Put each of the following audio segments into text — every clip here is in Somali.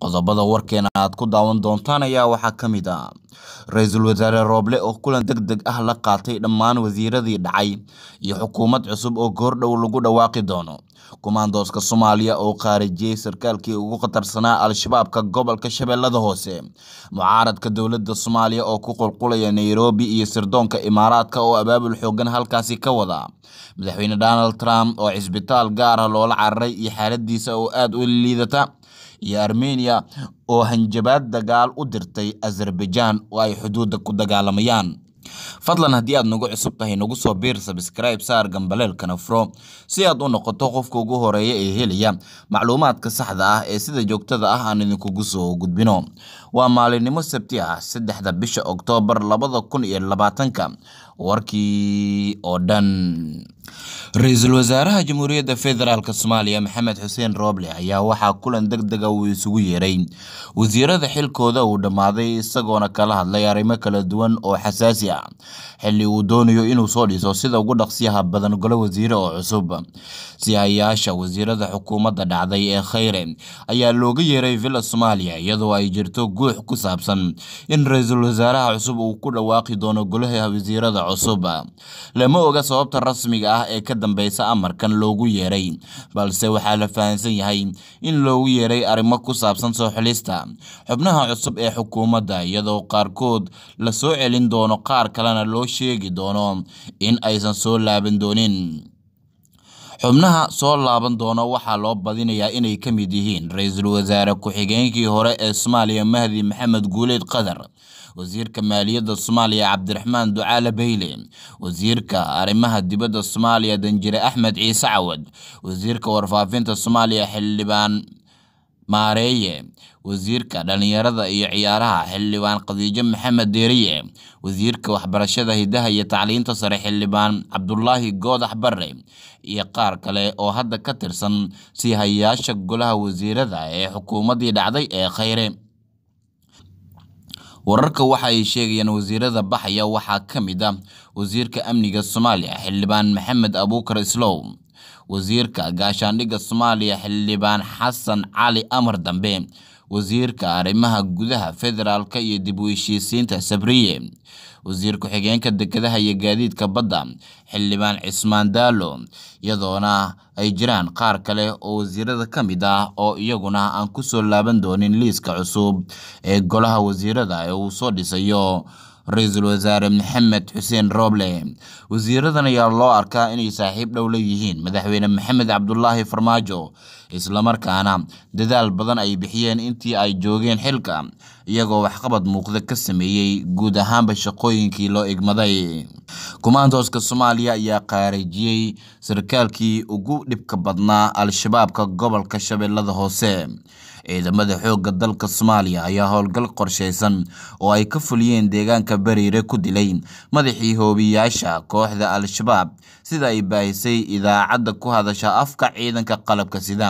qodobada warkeena aad ku daawan doontaan ayaa waxaa ka mid ah ra-iisul wasaare rooble oo kulan deg deg ah la qaatay dhammaan wasiiradii dhacay iyo xukuumad cusub oo goordhow lagu dhawaaqi doono kumaandooska soomaaliya oo khaarijiyey sarkaalkii ugu khatarsanaa al-shabaabka gobolka shabeellada hoose mucaaradka dowladda soomaaliya oo ku qulqulaya nairobi iyo sirdoonka imaaraadka oo abaabul xoogan halkaasi ka wada madaxweyne donald trump oo cisbitaal gaara ah loola cararay iyo xaaladiisa oo aad u liidata iyo armeniya oo hanjabaad dagaal u dirtay azerbaijan oo ay xuduudda ku dagaalamayaan fadlan haddii aad nagu cusub tahay nagu soo biir sabskribe saar gambaleelkana fro si aad u noqoto qofka ugu horeeya ee helaya macluumaadka saxda ah ee sida joogtada ah aan idinkugu soo gudbino waa maalinnimo sabti ah saddexda bisha oktoobar labada kun iyo labaatanka warkii oo dhan ra-iisul wasaaraha jamhuuriyadda federaalk soomaaliya maxamed xuseen rooble ayaa waxaa kulan deg dega uu isugu yeeray wasiirada xilkooda uu dhammaaday isagoona kala hadlay arrimo kala duwan oo xasaasi ah xilli uu doonayo inuu soo dhiso sida ugu dhaqsiyaha badan golo wasiire oo cusub sihayaasha wasiirada xukuumadda dhacday ee khayre ayaa looga yeeray villa soomaaliya iyadoo ay jirto guux ku saabsan in ra-iisul wasaaraha cusub uu ku dhawaaqi doono golaha wasiirada cusub lama oga sababta rasmiga ah ah ee ka dambeysa amarkan loogu yeeray balse waxaa la fahamsan yahay in loogu yeeray arrimo ku saabsan soo xulista xubnaha cusub ee xukuumadda iyadoo qaarkood la soo celin doono qaar kalena loo sheegi doono in aysan soo laaban doonin xubnaha soo laaban doona waxaa loo badinayaa inay ka mid yihiin ra-iisul wasaare ku-xigeenkii hore ee soomaaliya mahdi maxamed guuleed qatar wasiirka maaliyadda soomaaliya cabdiraxmaan ducaale beyle wasiirka arrimaha dibadda soomaaliya danjire axmed ciise cawad wasiirka warfaafinta soomaaliya xildhibaan maareeye wasiirka dhallinyarada iyo ciyaaraha xildhibaan khadiijo maxamed deeriye wasiirka waxbarashada hidaha iyo tacliinta sare xildhibaan cabdulaahi goodax barre iyo qaar kale oo hadda ka tirsan sii hayaasha golaha wasiirada ee xukuumaddii dhacday ee khayre wararka waxa ay sheegayaan wasiirada baxaya waxaa ka mid a ah wasiirka amniga soomaaliya xildhibaan maxamed abuukar islow wasiirka gaashaandhigga Soomaaliya Xildhibaan Xasan Cali Amar Dambe wasiirka arrimaha gudaha federaalka iyo dib u heshiisiinta Sabriye wasiir ku-xigeenka dekedaha iyo gaadiidka badda xildhibaan cismaan daalo iyadoona ay jiraan qaar kale oo wasiirada ka mid ah oo iyaguna aan ku soo laaban doonin liiska cusub ee golaha wasiirada ee uu soo dhisayo ra-iisul wasaare maxamed xuseen rooble wasiiradan ayaa loo arkaa inay saaxiib dhow la yihiin madaxweyne maxamed cabdulaahi farmaajo islamarkaana dadaal badan ay bixiyeen intii ay joogeen xilka iyagoo waxqabad muuqda ka sameeyey guud ahaanba shaqooyinkii loo igmaday kumaantooska soomaaliya ayaa khaarijiyey sarkaalkii ugu dhibka badnaa al-shabaabka gobolka shabeellada hoose ciidamada xoogga dalka soomaaliya ayaa howlgal qorshaysan oo ay ka fuliyeen deegaanka bariire ku dilay madaxii hoobiyaasha kooxda al-shabaab sida ay baahisay idaacadda ku hadasha afka ciidanka qalabka sida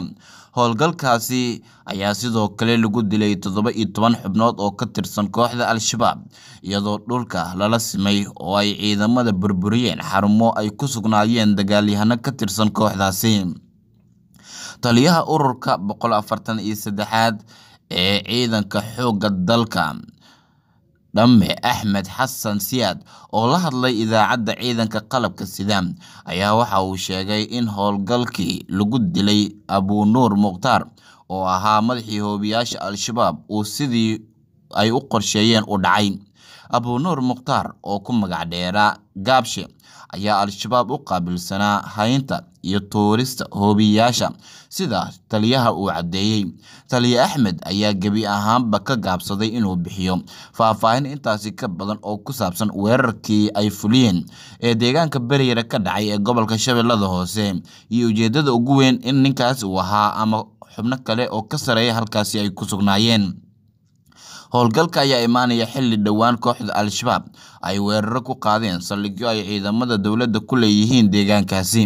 howlgalkaasi ayaa sidoo kale lagu dilay toddoba iyo toban xubnood oo ka tirsan kooxda al-shabaab iyadoo dhulka lala simay oo ay ciidamada burburiyeen xarumo ay ku sugnaayeen dagaalyahano ka tirsan kooxdaasi taliyaha ururka boqol afartan iyo saddexaad ee ciidanka xoogga dalka dhamme axmed xasan siyaad oo la hadlay idaacadda ciidanka qalabka sida ayaa waxa uu sheegay in howlgalkii lagu dilay abuunuur mukhtaar oo ahaa madaxii hoobiyaasha al-shabaab uu sidii ay u qorsheeyeen u dhacay abuunuur mukhtaar oo ku magac dheeraa gaabshe ayaa al-shabaab u qaabilsanaa haynta iyo tuurista hoobiyayaasha sida taliyaha uu caddeeyey taliye axmed ayaa gebi ahaanba ka gaabsaday inuu bixiyo faahfaahin intaasi ka badan oo ku saabsan weerarkii ay fuliyeen ee deegaanka beryara ka dhacay ee gobolka shabeellada hoose iyo ujeeddada ugu weyn in ninkaas uu ahaa ama xubno kale oo ka sareeya halkaasi ay ku sugnaayeen howlgalka ayaa imaanaya xilli dhowaan kooxda al-shabaab ay weeraro ku qaadeen saldhigyo ay ciidamada dowladda ku leeyihiin deegaankaasi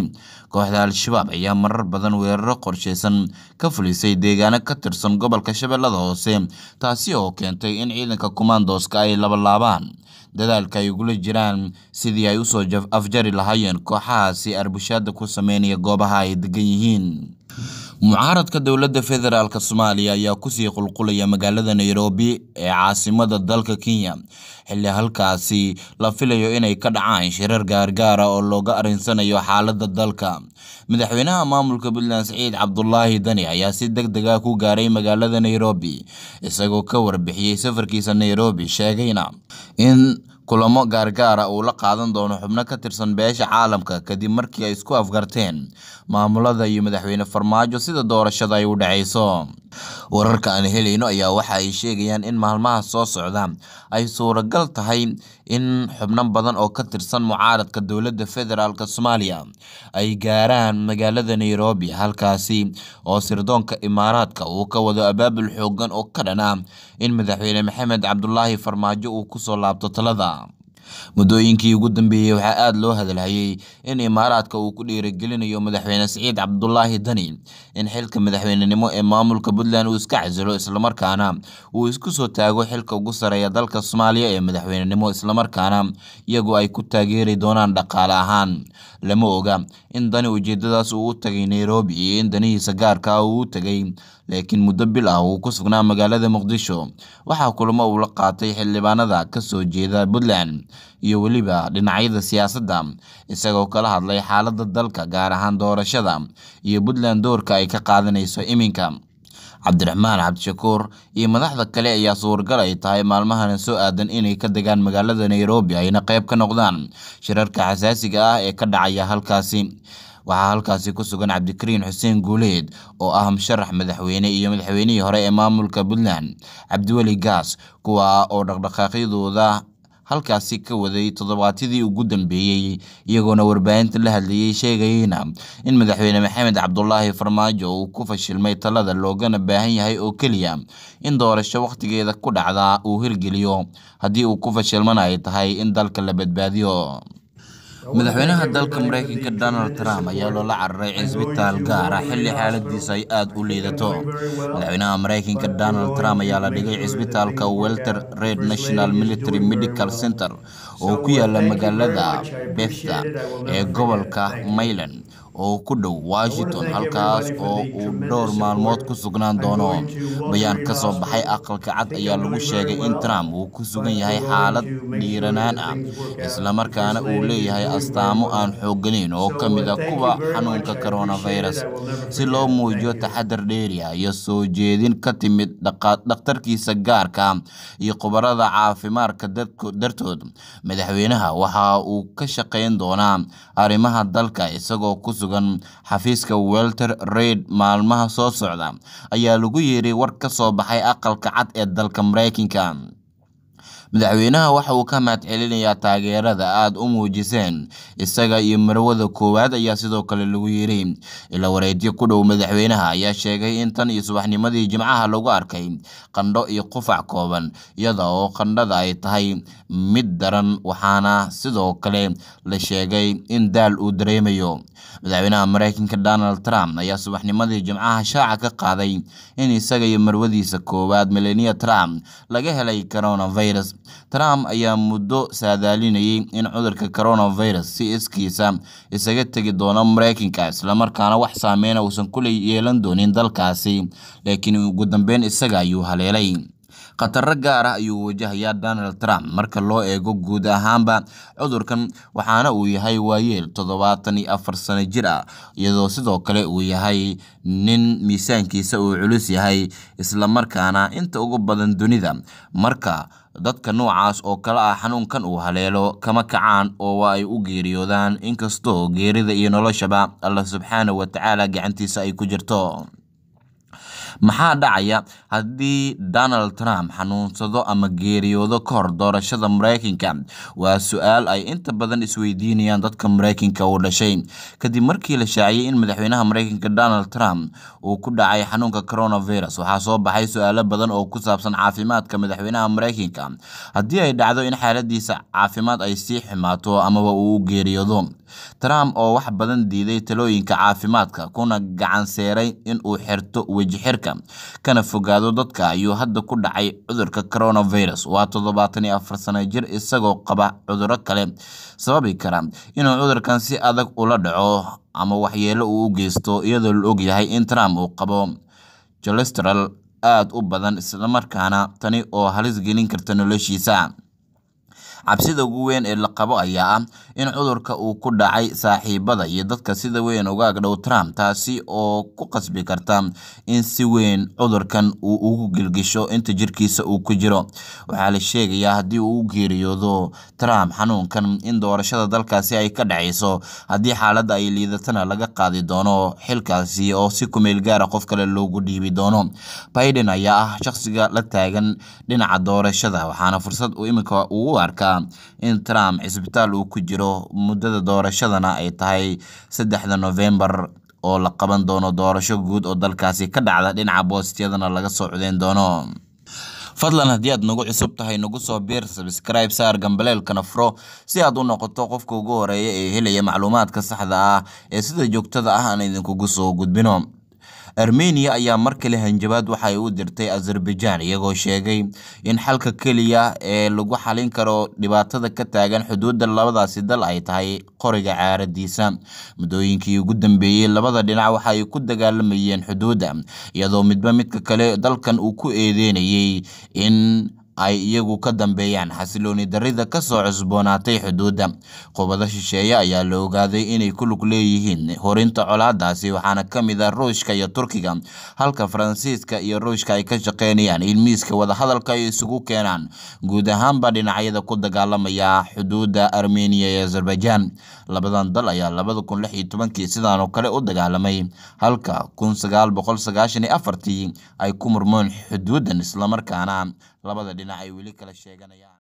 kooxda al-shabaab ayaa marar badan weeraro qorsheysan ka fulisay deegaano ka tirsan gobolka shabeellada hoose taasi oo keentay in ciidanka kumaandooska ay labalaabaan dadaalka ay ugula jiraan sidii ay usoo afjari lahaayeen kooxahaasi arbushaada ku sameynaya goobaha ay degan yihiin mucaaradka dowladda federaalk soomaaliya ayaa kusii qulqulaya magaalada nairobi ee caasimada dalka kenya xilli halkaasi la filayo inay ka dhacaan shirar gaargaara ah oo looga arinsanayo xaaladda dalka madaxweynaha maamulka puntland saciid cabdulaahi dani ayaa si deg dega ah ku gaaray magaalada nairobi isagoo ka warbixiyey safarkiisa nairobi sheegayna in kulamo gaargaara uu la qaadan doono xubno ka tirsan beesha caalamka kadib markii ay isku afgarteen maamulada iyo madaxweyne farmaajo sida doorashada ay u dhacayso wararka aan helayno ayaa waxa ay sheegayaan in maalmaha soo socda ay suuragal tahay in xubno badan oo ka tirsan mucaaradka dowladda federaalk soomaaliya ay gaaraan magaalada nairobi halkaasi oo sirdoonka imaaraadka uu ka wado abaabul xooggan oo ka dhan in madaxweyne maxamed cabdulaahi farmaajo uu kusoo laabto talada muddooyinkii ugu dambeeyey waxaa aada loo hadalhayey in imaaraadka uu ku dhiirigelinayo madaxweyne siciid cabdulaahi dani in xilka madaxweynenimo ee maamulka puntland uu iska casilo islamarkaana uu isku soo taago xilka ugu sareeya dalka soomaaliya ee madaxweynenimo islamarkaana iyaguo ay ku taageeri doonaan dhaqaale ahaan lama oga in dani ujeedadaas uu u tagay nairobi iyo in danihiisa gaarka ah uu u tagay laakiin muddo bil ah uu ku sugnaa magaalada muqdisho waxaa kulamo uu la qaatay xildhibaanada kasoo jeeda puntland iyo weliba dhinacyada siyaasadda isagoo kala hadlay xaaladda dalka gaar ahaan doorashada iyo puntland doorka ay ka qaadanayso iminka cabdiraxmaan cabdishakuur iyo madaxda kale ayaa suuragal ay tahay maalmahana soo aadan inay ka degaan magaalada nairobi ayna qayb ka noqdaan shirarka xasaasiga ah ee ka dhacaya halkaasi waxaa halkaasi ku sugan cabdikariin xuseen guuleed oo ah musharax madaxweyne iyo madaxweynihii hore ee maamulka puntland cabdiweli gaas kuwa oo dhaqdhaqaaqyadooda halkaasi ka waday toddobaadyadii ugu dambeeyey iyagoona warbaahinta la hadlayey sheegayayna in madaxweyne maxamed cabdulaahi farmaajo uu ku fashilmay talada loogana baahan yahay oo keliya in doorasho wakhtigeeda ku dhacda uu hirgeliyo haddii uu ku fashilmana ay tahay in dalka la badbaadiyo madaxweynaha dalka maraykanka donald trump ayaa loola cararay cisbitaal gaara ah xilli xaaladiisa ay aad u liidato madaxweynaha maraykanka donald trump ayaa la dhigay cisbitaalka welter red national military medical center oo ku yaala magaalada befta ee gobolka mayland oo ku dhow washington halkaas oo uu dhowr maalmood ku sugnaan doono bayaan ka soo baxay aqalka cad ayaa lagu sheegay in trump uu ku sugan yahay xaalad dhiiranaan ah islamarkaana uu leeyahay astaamo aan xooganayn oo ka mid a ah kuwa xanuunka coronavirus si loo muujiyo taxadar dheeriya iyo soo jeedin ka timid dhakhtarkiisa gaarka iyo khubarada caafimaadka dartood madaxweynaha waxa uu ka shaqayn doonaa arrimaha dalka isagoo ku sugan xafiiska welter reid maalmaha soo socda ayaa lagu yeeray war ka soo baxay aqalka cad ee dalka maraykanka madaxweynaha waxa uu ka mahadcelinayaa taageerada aad u muujiseen isaga iyo marwada koowaad ayaa sidoo kale lagu yiri ila wareedyo ku dhow madaxweynaha ayaa sheegay in tan iyo subaxnimadii jimcaha lagu arkay qandho iyo qufac kooban iyada oo qandhada ay tahay mid daran waxaana sidoo kale la sheegay in daal uu dareemayo madaxweynaha maraykanka donald trump ayaa subaxnimadii jimcaha shaaca ka qaaday in isaga iyo marwadiisa koowaad melania trump laga helay coronavirus Trump ayaa muddo saadaalinayay in cudurka coronavirus si iskiisa isaga tegi doono Maraykanka islamarkaana wax saameyna uusan ku yeelan doonin dalkaasi laakiin ugu dambeyn isaga ayuu haleelay khataro gaar ah ayuu wajahayaa donald trump marka loo eego guud ahaanba cudurkan waxaana uu yahay waayeel toddobaatan iyo afar sano jir ah iyadoo sidoo kale uu yahay nin miisaankiisa uu culus yahay islamarkaana inta ugu badan dunida marka dadka noocaas oo kale ah xanuunkan uu haleelo kama kacaan oo waa ay u geeriyoodaan inkastoo geerida iyo noloshaba allah subxaana wa tacaala gacantiisa ay ku jirto maxaa dhacaya haddii donald trump xanuunsado ama geeriyoodo ka hor doorashada maraykanka waa su-aal ay inta badan isweydiinayaan dadka maraykanka uu dhashay kadib markii la shaaciyey in madaxweynaha maraykanka donald trump uu ku dhacay xanuunka coronavirus waxaa soo baxay su-aalo badan oo ku saabsan caafimaadka madaxweynaha maraykanka haddii ay dhacdo in xaaladiisa caafimaad ay sii xumaato amaba uu u geeriyoodo Trump oo wax badan diiday talooyinka caafimaadka, kuna gacanseeray inuu xirto weji xirka kana fogaado dadka, ayuu hadda ku dhacay cudurka coronavirus. Waa toddobaatan iyo afar sano jir isagoo qaba cuduro kale sababi kara inuu cudurkan si adag ula dhaco ama waxyeelo uu u geysto, iyadoo la og yahay in Trump uu qabo cholesterol aad u badan islamarkaana tani oo halis gelin karta noloshiisa. Cabsida ugu weyn ee la qabo ayaa ah in cudurka uu ku dhacay saaxiibada iyo dadka sida weyn uga agdhow Trump taasi oo ku qasbi karta in si weyn cudurkan uu ugu gilgisho inta jirkiisa uu ku jiro waxaa la sheegayaa haddii uu u geeriyoodo Trump xanuunkan in doorashada dalkaasi ay ka dhacayso haddii xaaladda ay liidatana laga qaadi doono xilkaasi oo si kumeel gaara ah qof kale loogu dhiibi doono Biden ayaa ah shaqsiga la taagan dhinaca doorashada waxaana fursad uu iminka ugu arka marka in trump cisbitaal uu ku jiro muddada doorashadana ay tahay saddexda novembar oo la qaban doono doorasho guud oo dalkaasi ka dhacda dhinaca boostiyadana laga soo codeyn doono fadlan haddii aad nagu cusub tahay nagu soo biir sabskribe saar gambaleelkana furo si aad u noqoto qofka ugu horeeya ee helaya macluumaadka saxda ah ee sida joogtada ah aan idinkugu soo gudbino armenia ayaa mar kale hanjabaad waxa ay u dirtay azerbaijan iyagoo sheegay in xalka keliya ee lagu xalin karo dhibaatada ka taagan xuduudda labadaasi dal ay tahay qoriga caaradiisa muddooyinkii ugu dambeeyey labada dhinac waxa ay ku dagaalamayeen xuduudda iyadoo midba midka kale dalkan uu ku eedeynayay in ay iyagu ka dambeeyaan xasilooni darrida ka soo cusboonaatay xuduudda qubado shisheeye ayaa la ogaaday inay ku lug leeyihiin horinta colaadaasi waxaana ka mid a ah ruushka iyo turkiga halka faransiiska iyo ruushka ay ka shaqeynayaan in miiska wadahadalka ay isugu keenaan guud ahaanba dhinacyada ku dagaalamaya xuduudda armeniya iyo azerbaijaan labadan dal ayaa labada kun lix iyo tobankii sidaanoo kale u dagaalamay halka kun sagaal boqol sagaashan iyo afartii ay ku murmoon xuduuddan islamarkaana labada dhinac ay weli kala sheeganayaan.